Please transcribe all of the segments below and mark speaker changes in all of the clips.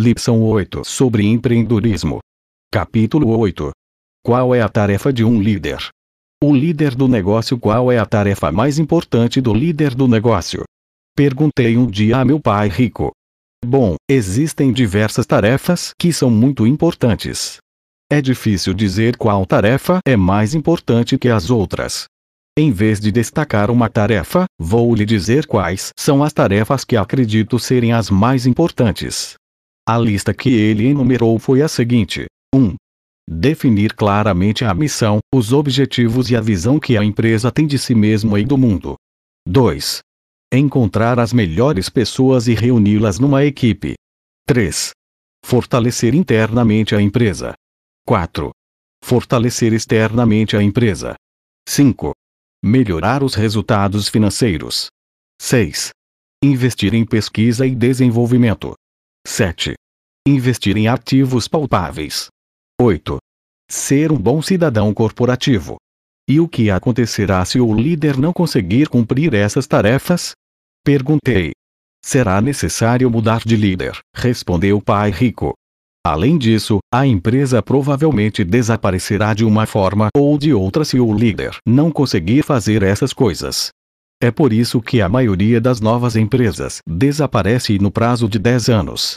Speaker 1: Lição 8 sobre empreendedorismo. Capítulo 8. Qual é a tarefa de um líder? O líder do negócio Qual é a tarefa mais importante do líder do negócio? Perguntei um dia a meu pai rico. Bom, existem diversas tarefas que são muito importantes. É difícil dizer qual tarefa é mais importante que as outras. Em vez de destacar uma tarefa, vou lhe dizer quais são as tarefas que acredito serem as mais importantes. A lista que ele enumerou foi a seguinte: 1. Definir claramente a missão, os objetivos e a visão que a empresa tem de si mesma e do mundo. 2. Encontrar as melhores pessoas e reuni-las numa equipe. 3. Fortalecer internamente a empresa. 4. Fortalecer externamente a empresa. 5. Melhorar os resultados financeiros. 6. Investir em pesquisa e desenvolvimento. 7. Investir em ativos palpáveis. 8. Ser um bom cidadão corporativo. E o que acontecerá se o líder não conseguir cumprir essas tarefas? Perguntei. Será necessário mudar de líder, respondeu o pai rico. Além disso, a empresa provavelmente desaparecerá de uma forma ou de outra se o líder não conseguir fazer essas coisas. É por isso que a maioria das novas empresas desaparece no prazo de 10 anos.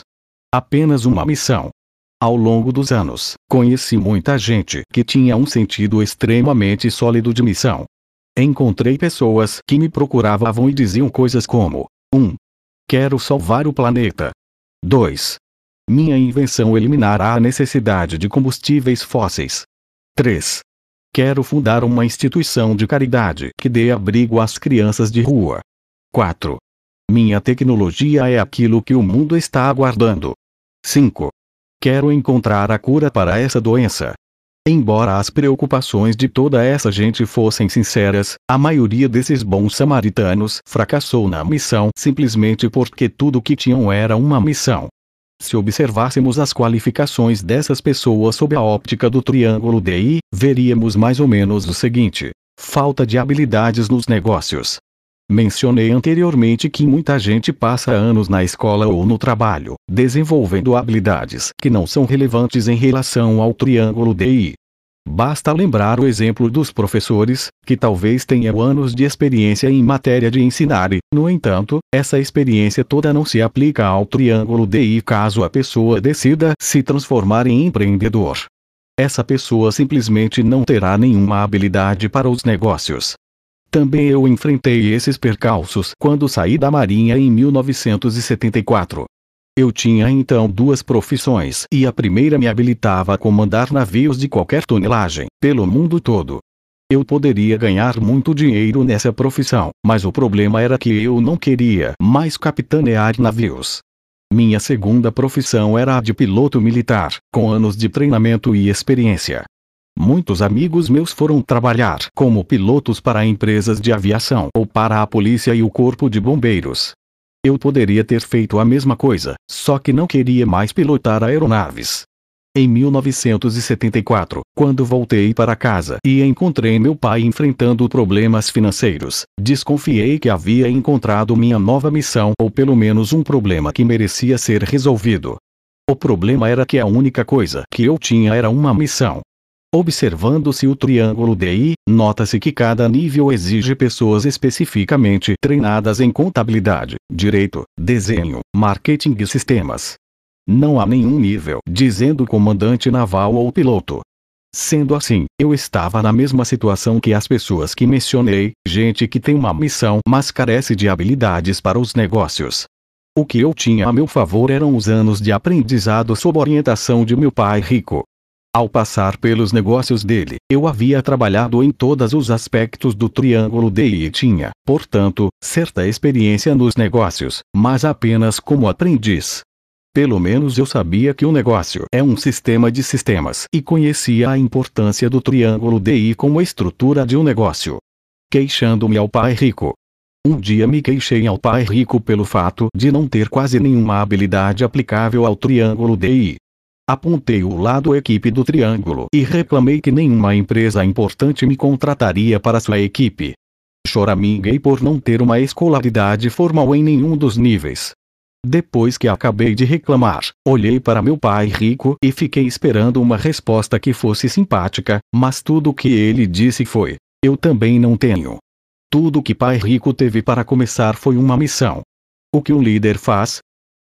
Speaker 1: Apenas uma missão. Ao longo dos anos, conheci muita gente que tinha um sentido extremamente sólido de missão. Encontrei pessoas que me procuravam e diziam coisas como: 1. Um, quero salvar o planeta. 2. Minha invenção eliminará a necessidade de combustíveis fósseis. 3. Quero fundar uma instituição de caridade que dê abrigo às crianças de rua. 4. Minha tecnologia é aquilo que o mundo está aguardando. 5. Quero encontrar a cura para essa doença. Embora as preocupações de toda essa gente fossem sinceras, a maioria desses bons samaritanos fracassou na missão simplesmente porque tudo que tinham era uma missão, se observássemos as qualificações dessas pessoas sob a óptica do triângulo DI, veríamos mais ou menos o seguinte: falta de habilidades nos negócios. Mencionei anteriormente que muita gente passa anos na escola ou no trabalho, desenvolvendo habilidades que não são relevantes em relação ao triângulo DI. Basta lembrar o exemplo dos professores, que talvez tenham anos de experiência em matéria de ensinar e, no entanto, essa experiência toda não se aplica ao triângulo DI caso a pessoa decida se transformar em empreendedor. Essa pessoa simplesmente não terá nenhuma habilidade para os negócios. Também eu enfrentei esses percalços quando saí da Marinha em 1974. Eu tinha então duas profissões e a primeira me habilitava a comandar navios de qualquer tonelagem, pelo mundo todo. Eu poderia ganhar muito dinheiro nessa profissão, mas o problema era que eu não queria mais capitanear navios. Minha segunda profissão era a de piloto militar, com anos de treinamento e experiência. Muitos amigos meus foram trabalhar como pilotos para empresas de aviação ou para a polícia e o corpo de bombeiros. Eu poderia ter feito a mesma coisa, só que não queria mais pilotar aeronaves. Em 1974, quando voltei para casa e encontrei meu pai enfrentando problemas financeiros, desconfiei que havia encontrado minha nova missão ou pelo menos um problema que merecia ser resolvido. O problema era que a única coisa que eu tinha era uma missão, Observando-se o triângulo DI, nota-se que cada nível exige pessoas especificamente treinadas em contabilidade, direito, desenho, marketing e sistemas. Não há nenhum nível dizendo comandante naval ou piloto. Sendo assim, eu estava na mesma situação que as pessoas que mencionei, gente que tem uma missão mas carece de habilidades para os negócios. O que eu tinha a meu favor eram os anos de aprendizado sob orientação de meu pai rico, ao passar pelos negócios dele, eu havia trabalhado em todos os aspectos do triângulo DI e tinha, portanto, certa experiência nos negócios, mas apenas como aprendiz. Pelo menos eu sabia que o negócio é um sistema de sistemas e conhecia a importância do triângulo DI como estrutura de um negócio. Queixando-me ao pai rico, um dia me queixei ao pai rico pelo fato de não ter quase nenhuma habilidade aplicável ao triângulo DI. Apontei o lado equipe do triângulo e reclamei que nenhuma empresa importante me contrataria para sua equipe. Choraminguei por não ter uma escolaridade formal em nenhum dos níveis. Depois que acabei de reclamar, olhei para meu pai rico e fiquei esperando uma resposta que fosse simpática, mas tudo o que ele disse foi: Eu também não tenho. Tudo que pai rico teve para começar foi uma missão. O que um líder faz,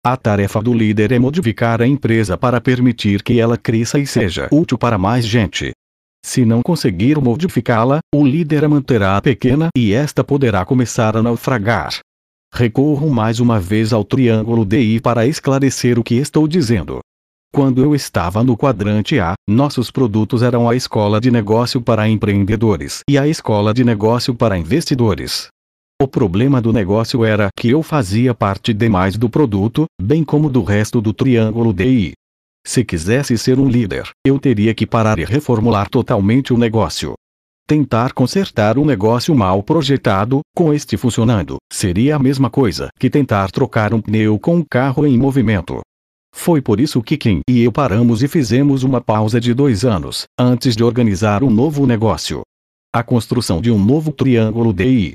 Speaker 1: a tarefa do líder é modificar a empresa para permitir que ela cresça e seja útil para mais gente. Se não conseguir modificá-la, o líder a manterá pequena e esta poderá começar a naufragar. Recorro mais uma vez ao triângulo DI para esclarecer o que estou dizendo. Quando eu estava no quadrante A, nossos produtos eram a escola de negócio para empreendedores e a escola de negócio para investidores. O problema do negócio era que eu fazia parte demais do produto, bem como do resto do triângulo DI. Se quisesse ser um líder, eu teria que parar e reformular totalmente o negócio. Tentar consertar um negócio mal projetado, com este funcionando, seria a mesma coisa que tentar trocar um pneu com um carro em movimento. Foi por isso que Kim e eu paramos e fizemos uma pausa de dois anos, antes de organizar um novo negócio. A construção de um novo triângulo DI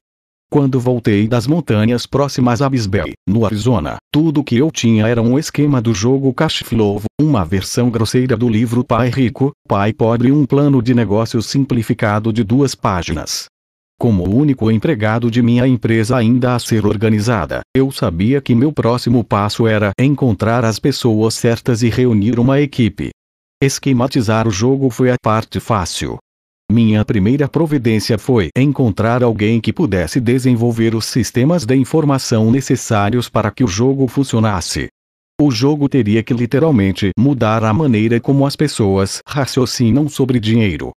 Speaker 1: quando voltei das montanhas próximas a Bisbee, no Arizona, tudo que eu tinha era um esquema do jogo cash flow, uma versão grosseira do livro Pai Rico, Pai Pobre e um plano de negócios simplificado de duas páginas. Como o único empregado de minha empresa ainda a ser organizada, eu sabia que meu próximo passo era encontrar as pessoas certas e reunir uma equipe. Esquematizar o jogo foi a parte fácil, minha primeira providência foi encontrar alguém que pudesse desenvolver os sistemas de informação necessários para que o jogo funcionasse. O jogo teria que literalmente mudar a maneira como as pessoas raciocinam sobre dinheiro.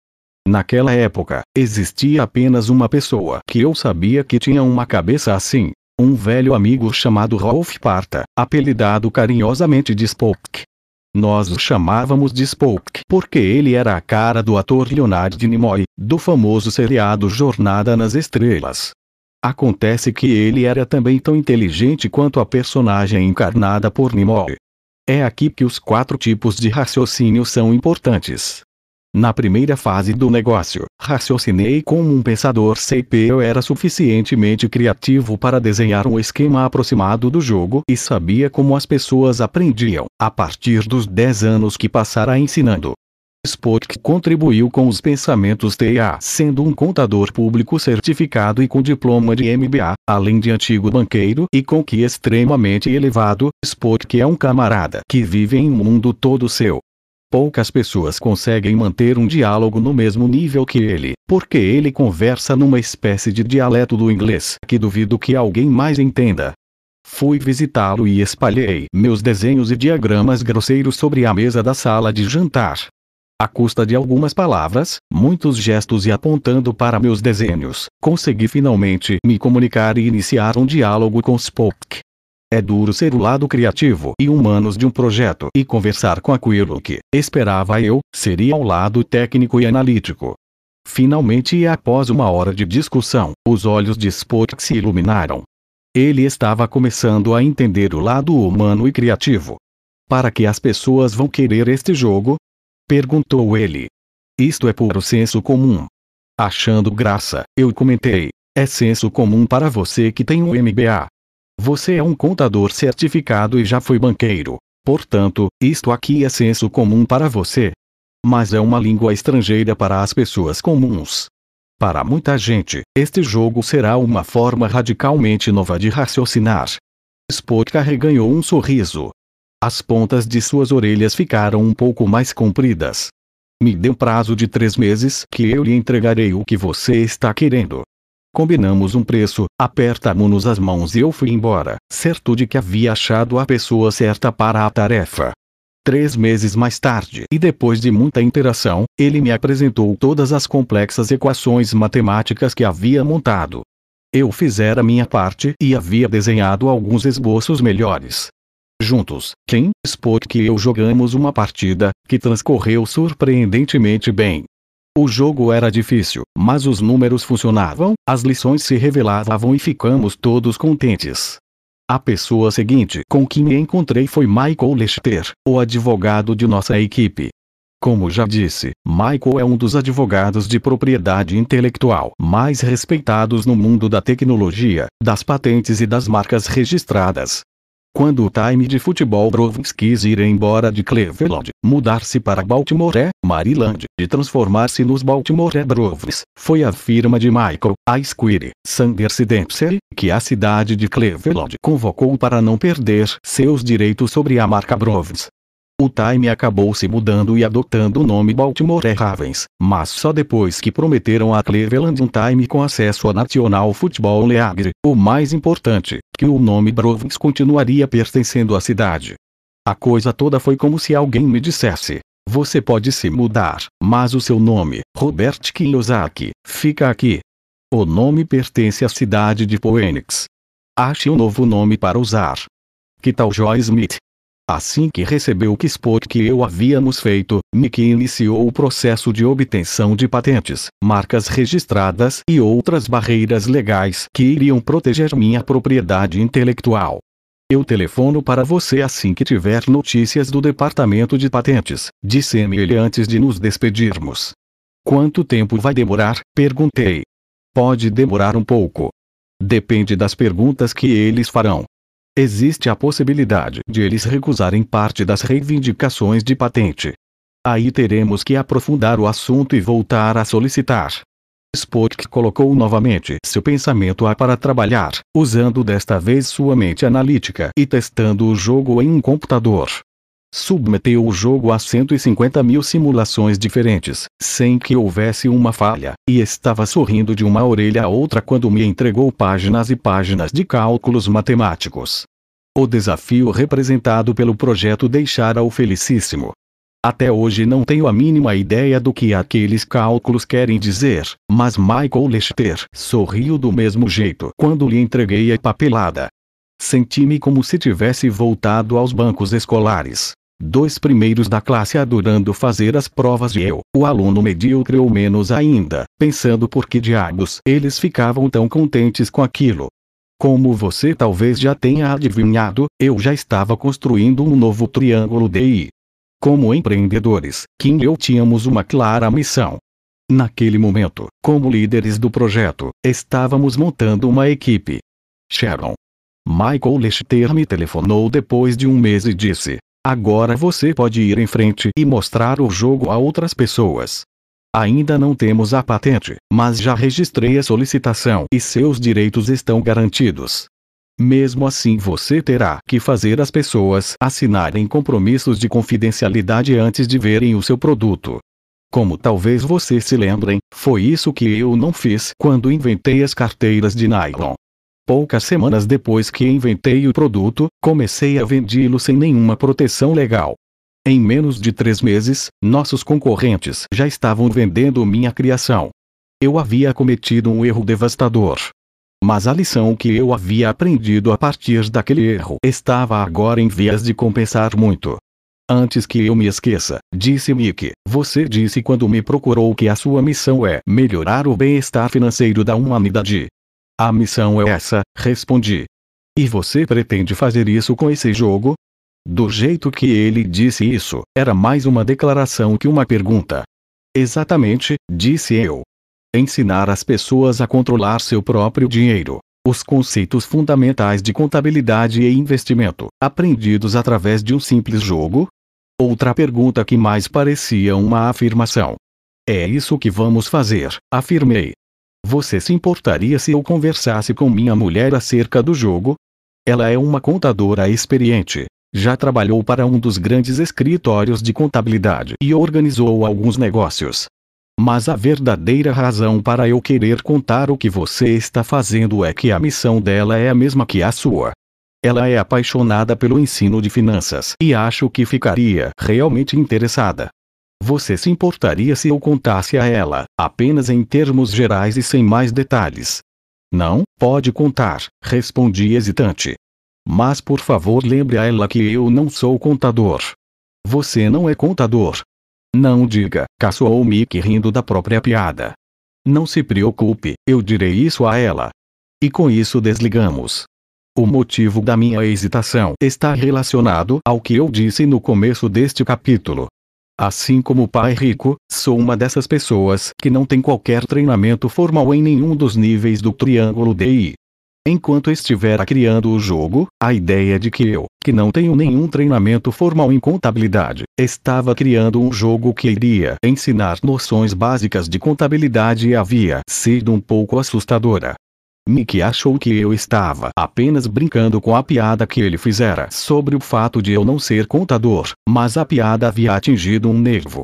Speaker 1: Naquela época, existia apenas uma pessoa que eu sabia que tinha uma cabeça assim. Um velho amigo chamado Rolf Parta, apelidado carinhosamente de Spock. Nós o chamávamos de Spock porque ele era a cara do ator Leonard Nimoy, do famoso seriado Jornada nas Estrelas. Acontece que ele era também tão inteligente quanto a personagem encarnada por Nimoy. É aqui que os quatro tipos de raciocínio são importantes. Na primeira fase do negócio, raciocinei como um pensador CP eu era suficientemente criativo para desenhar um esquema aproximado do jogo e sabia como as pessoas aprendiam, a partir dos 10 anos que passara ensinando. Spock contribuiu com os pensamentos TA, sendo um contador público certificado e com diploma de MBA, além de antigo banqueiro e com que extremamente elevado, Spock é um camarada que vive em um mundo todo seu, Poucas pessoas conseguem manter um diálogo no mesmo nível que ele, porque ele conversa numa espécie de dialeto do inglês que duvido que alguém mais entenda. Fui visitá-lo e espalhei meus desenhos e diagramas grosseiros sobre a mesa da sala de jantar. À custa de algumas palavras, muitos gestos e apontando para meus desenhos, consegui finalmente me comunicar e iniciar um diálogo com Spock, é duro ser o lado criativo e humanos de um projeto e conversar com aquilo que, esperava eu, seria o lado técnico e analítico. Finalmente e após uma hora de discussão, os olhos de Spock se iluminaram. Ele estava começando a entender o lado humano e criativo. Para que as pessoas vão querer este jogo? Perguntou ele. Isto é puro senso comum. Achando graça, eu comentei. É senso comum para você que tem um MBA. Você é um contador certificado e já foi banqueiro. Portanto, isto aqui é senso comum para você. Mas é uma língua estrangeira para as pessoas comuns. Para muita gente, este jogo será uma forma radicalmente nova de raciocinar. Spotka reganhou um sorriso. As pontas de suas orelhas ficaram um pouco mais compridas. Me dê um prazo de três meses que eu lhe entregarei o que você está querendo. Combinamos um preço, apertamos-nos as mãos e eu fui embora, certo de que havia achado a pessoa certa para a tarefa. Três meses mais tarde, e depois de muita interação, ele me apresentou todas as complexas equações matemáticas que havia montado. Eu fizera minha parte e havia desenhado alguns esboços melhores. Juntos, quem Spock e eu jogamos uma partida, que transcorreu surpreendentemente bem. O jogo era difícil, mas os números funcionavam, as lições se revelavam e ficamos todos contentes. A pessoa seguinte com quem me encontrei foi Michael Lester, o advogado de nossa equipe. Como já disse, Michael é um dos advogados de propriedade intelectual mais respeitados no mundo da tecnologia, das patentes e das marcas registradas. Quando o time de futebol Brovins quis ir embora de Cleveland, mudar-se para Baltimore, Maryland, e transformar-se nos Baltimore Brovins, foi a firma de Michael, a Squire, Sanders e Dempsey, que a cidade de Cleveland convocou para não perder seus direitos sobre a marca Brovins. O time acabou se mudando e adotando o nome Baltimore Ravens, mas só depois que prometeram a Cleveland um time com acesso a National Football League, o mais importante, que o nome Browns continuaria pertencendo à cidade. A coisa toda foi como se alguém me dissesse: você pode se mudar, mas o seu nome, Robert Kiyosaki, fica aqui. O nome pertence à cidade de Phoenix. Ache um novo nome para usar. Que tal Joy Smith, Assim que recebeu o que Kispot que eu havíamos feito, Miki iniciou o processo de obtenção de patentes, marcas registradas e outras barreiras legais que iriam proteger minha propriedade intelectual. Eu telefono para você assim que tiver notícias do departamento de patentes, disse-me ele antes de nos despedirmos. Quanto tempo vai demorar? perguntei. Pode demorar um pouco. Depende das perguntas que eles farão, existe a possibilidade de eles recusarem parte das reivindicações de patente. Aí teremos que aprofundar o assunto e voltar a solicitar. Spock colocou novamente seu pensamento a para trabalhar, usando desta vez sua mente analítica e testando o jogo em um computador submeteu o jogo a 150 mil simulações diferentes, sem que houvesse uma falha, e estava sorrindo de uma orelha a outra quando me entregou páginas e páginas de cálculos matemáticos. O desafio representado pelo projeto deixara-o felicíssimo. Até hoje não tenho a mínima ideia do que aqueles cálculos querem dizer, mas Michael Lester sorriu do mesmo jeito quando lhe entreguei a papelada. Senti-me como se tivesse voltado aos bancos escolares, Dois primeiros da classe adorando fazer as provas e eu, o aluno medíocre ou menos ainda, pensando por que diabos eles ficavam tão contentes com aquilo. Como você talvez já tenha adivinhado, eu já estava construindo um novo triângulo DI. Como empreendedores, Kim e eu tínhamos uma clara missão. Naquele momento, como líderes do projeto, estávamos montando uma equipe. Sharon. Michael Lester me telefonou depois de um mês e disse: Agora você pode ir em frente e mostrar o jogo a outras pessoas. Ainda não temos a patente, mas já registrei a solicitação e seus direitos estão garantidos. Mesmo assim, você terá que fazer as pessoas assinarem compromissos de confidencialidade antes de verem o seu produto. Como talvez vocês se lembrem, foi isso que eu não fiz quando inventei as carteiras de nylon. Poucas semanas depois que inventei o produto, comecei a vendê-lo sem nenhuma proteção legal. Em menos de três meses, nossos concorrentes já estavam vendendo minha criação. Eu havia cometido um erro devastador. Mas a lição que eu havia aprendido a partir daquele erro estava agora em vias de compensar muito. Antes que eu me esqueça, disse Mick, você disse quando me procurou que a sua missão é melhorar o bem-estar financeiro da humanidade. A missão é essa, respondi. E você pretende fazer isso com esse jogo? Do jeito que ele disse isso, era mais uma declaração que uma pergunta. Exatamente, disse eu. Ensinar as pessoas a controlar seu próprio dinheiro. Os conceitos fundamentais de contabilidade e investimento, aprendidos através de um simples jogo? Outra pergunta que mais parecia uma afirmação. É isso que vamos fazer, afirmei, você se importaria se eu conversasse com minha mulher acerca do jogo? Ela é uma contadora experiente. Já trabalhou para um dos grandes escritórios de contabilidade e organizou alguns negócios. Mas a verdadeira razão para eu querer contar o que você está fazendo é que a missão dela é a mesma que a sua. Ela é apaixonada pelo ensino de finanças e acho que ficaria realmente interessada. Você se importaria se eu contasse a ela, apenas em termos gerais e sem mais detalhes? Não, pode contar, respondi hesitante. Mas por favor lembre a ela que eu não sou contador. Você não é contador. Não diga, caçoou Mickey rindo da própria piada. Não se preocupe, eu direi isso a ela. E com isso desligamos. O motivo da minha hesitação está relacionado ao que eu disse no começo deste capítulo. Assim como o pai rico, sou uma dessas pessoas que não tem qualquer treinamento formal em nenhum dos níveis do triângulo DI. Enquanto estiver criando o jogo, a ideia de que eu, que não tenho nenhum treinamento formal em contabilidade, estava criando um jogo que iria ensinar noções básicas de contabilidade havia sido um pouco assustadora. Mickey achou que eu estava apenas brincando com a piada que ele fizera sobre o fato de eu não ser contador, mas a piada havia atingido um nervo.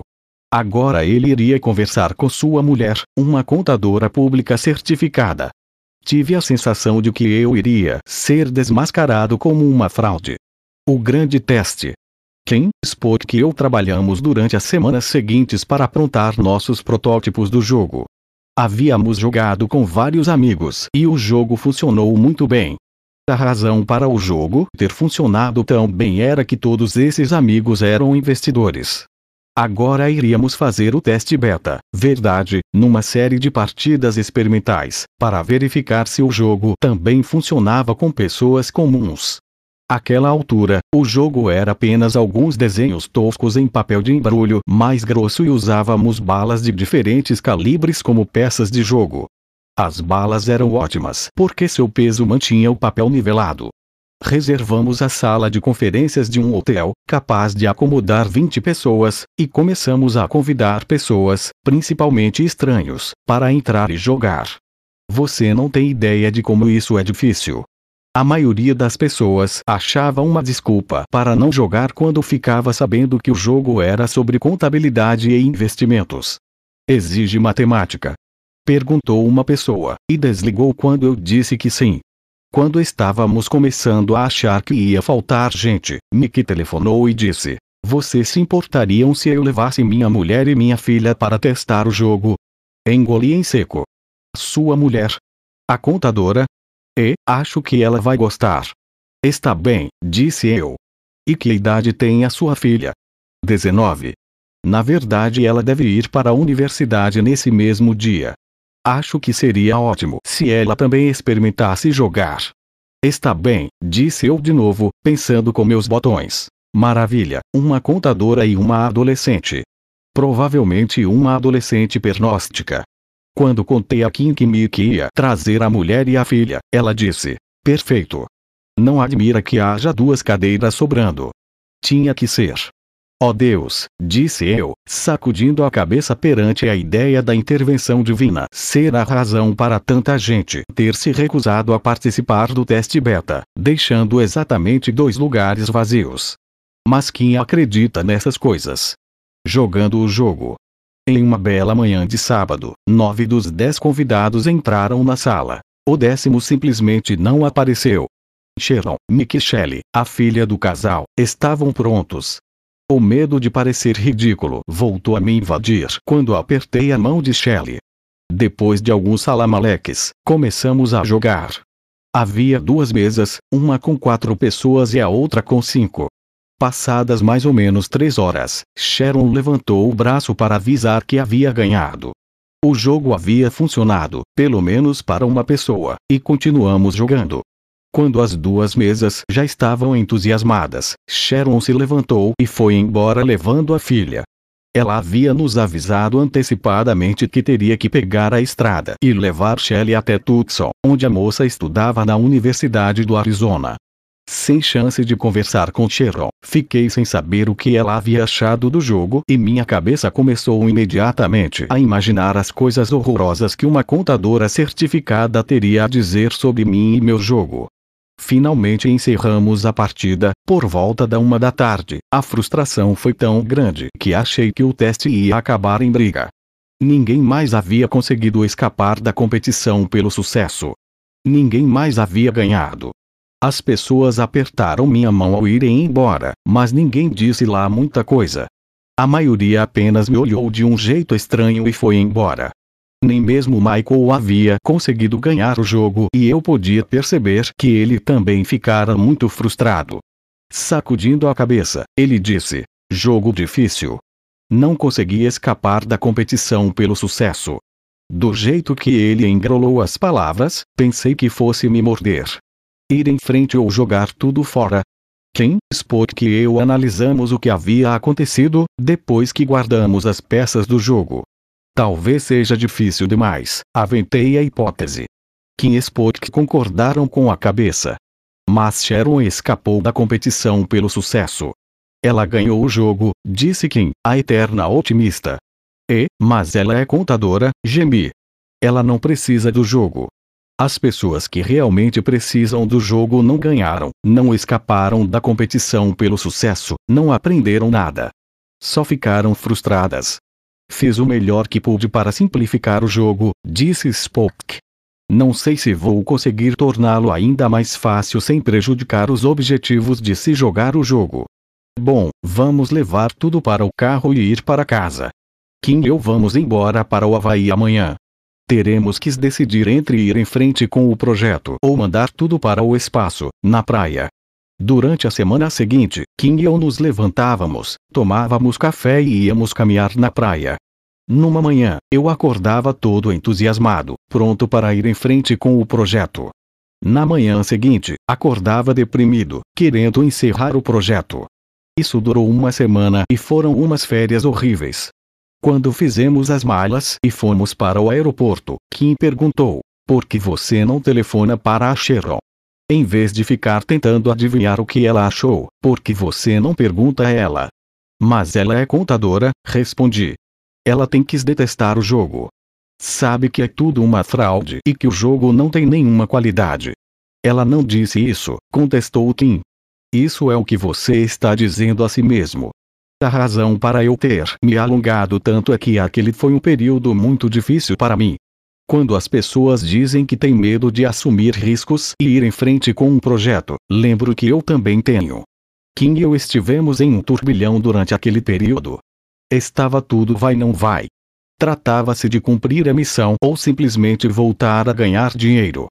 Speaker 1: Agora ele iria conversar com sua mulher, uma contadora pública certificada. Tive a sensação de que eu iria ser desmascarado como uma fraude. O grande teste. Quem, Spock e eu trabalhamos durante as semanas seguintes para aprontar nossos protótipos do jogo. Havíamos jogado com vários amigos e o jogo funcionou muito bem. A razão para o jogo ter funcionado tão bem era que todos esses amigos eram investidores. Agora iríamos fazer o teste beta, verdade, numa série de partidas experimentais, para verificar se o jogo também funcionava com pessoas comuns. Àquela altura, o jogo era apenas alguns desenhos toscos em papel de embrulho mais grosso e usávamos balas de diferentes calibres como peças de jogo. As balas eram ótimas porque seu peso mantinha o papel nivelado. Reservamos a sala de conferências de um hotel, capaz de acomodar 20 pessoas, e começamos a convidar pessoas, principalmente estranhos, para entrar e jogar. Você não tem ideia de como isso é difícil. A maioria das pessoas achava uma desculpa para não jogar quando ficava sabendo que o jogo era sobre contabilidade e investimentos. Exige matemática. Perguntou uma pessoa, e desligou quando eu disse que sim. Quando estávamos começando a achar que ia faltar gente, Nick telefonou e disse: Vocês se importariam se eu levasse minha mulher e minha filha para testar o jogo? Engoli em seco. Sua mulher? A contadora, e, acho que ela vai gostar. Está bem, disse eu. E que idade tem a sua filha? 19. Na verdade, ela deve ir para a universidade nesse mesmo dia. Acho que seria ótimo se ela também experimentasse jogar. Está bem, disse eu de novo, pensando com meus botões. Maravilha, uma contadora e uma adolescente. Provavelmente uma adolescente pernóstica. Quando contei a Kim que me ia trazer a mulher e a filha, ela disse: Perfeito. Não admira que haja duas cadeiras sobrando. Tinha que ser. Oh Deus, disse eu, sacudindo a cabeça perante a ideia da intervenção divina ser a razão para tanta gente ter se recusado a participar do teste beta, deixando exatamente dois lugares vazios. Mas quem acredita nessas coisas? Jogando o jogo, em uma bela manhã de sábado, nove dos dez convidados entraram na sala. O décimo simplesmente não apareceu. Sharon, Mick e Shelley, a filha do casal, estavam prontos. O medo de parecer ridículo voltou a me invadir quando apertei a mão de Shelley. Depois de alguns salamaleques, começamos a jogar. Havia duas mesas, uma com quatro pessoas e a outra com cinco. Passadas mais ou menos três horas, Sharon levantou o braço para avisar que havia ganhado. O jogo havia funcionado, pelo menos para uma pessoa, e continuamos jogando. Quando as duas mesas já estavam entusiasmadas, Sharon se levantou e foi embora levando a filha. Ela havia nos avisado antecipadamente que teria que pegar a estrada e levar Shelley até Tucson, onde a moça estudava na Universidade do Arizona. Sem chance de conversar com Cheryl, fiquei sem saber o que ela havia achado do jogo e minha cabeça começou imediatamente a imaginar as coisas horrorosas que uma contadora certificada teria a dizer sobre mim e meu jogo. Finalmente encerramos a partida, por volta da uma da tarde. A frustração foi tão grande que achei que o teste ia acabar em briga. Ninguém mais havia conseguido escapar da competição pelo sucesso. Ninguém mais havia ganhado. As pessoas apertaram minha mão ao irem embora, mas ninguém disse lá muita coisa. A maioria apenas me olhou de um jeito estranho e foi embora. Nem mesmo Michael havia conseguido ganhar o jogo e eu podia perceber que ele também ficara muito frustrado. Sacudindo a cabeça, ele disse: Jogo difícil. Não consegui escapar da competição pelo sucesso. Do jeito que ele engrolou as palavras, pensei que fosse me morder ir em frente ou jogar tudo fora. Quem Spock que eu analisamos o que havia acontecido, depois que guardamos as peças do jogo. Talvez seja difícil demais, aventei a hipótese. Kim e Spock concordaram com a cabeça. Mas Sharon escapou da competição pelo sucesso. Ela ganhou o jogo, disse Kim, a eterna otimista. E, mas ela é contadora, gemi. Ela não precisa do jogo. As pessoas que realmente precisam do jogo não ganharam, não escaparam da competição pelo sucesso, não aprenderam nada. Só ficaram frustradas. Fiz o melhor que pude para simplificar o jogo, disse Spock. Não sei se vou conseguir torná-lo ainda mais fácil sem prejudicar os objetivos de se jogar o jogo. Bom, vamos levar tudo para o carro e ir para casa. Kim e eu vamos embora para o Havaí amanhã teremos que decidir entre ir em frente com o projeto ou mandar tudo para o espaço, na praia. Durante a semana seguinte, Kim e eu nos levantávamos, tomávamos café e íamos caminhar na praia. Numa manhã, eu acordava todo entusiasmado, pronto para ir em frente com o projeto. Na manhã seguinte, acordava deprimido, querendo encerrar o projeto. Isso durou uma semana e foram umas férias horríveis. Quando fizemos as malas e fomos para o aeroporto, Kim perguntou: Por que você não telefona para a Sharon? Em vez de ficar tentando adivinhar o que ela achou, por que você não pergunta a ela? Mas ela é contadora, respondi. Ela tem que detestar o jogo. Sabe que é tudo uma fraude e que o jogo não tem nenhuma qualidade. Ela não disse isso, contestou Kim. Isso é o que você está dizendo a si mesmo. A razão para eu ter me alongado tanto é que aquele foi um período muito difícil para mim. Quando as pessoas dizem que têm medo de assumir riscos e ir em frente com um projeto, lembro que eu também tenho. Kim e eu estivemos em um turbilhão durante aquele período. Estava tudo vai não vai. Tratava-se de cumprir a missão ou simplesmente voltar a ganhar dinheiro.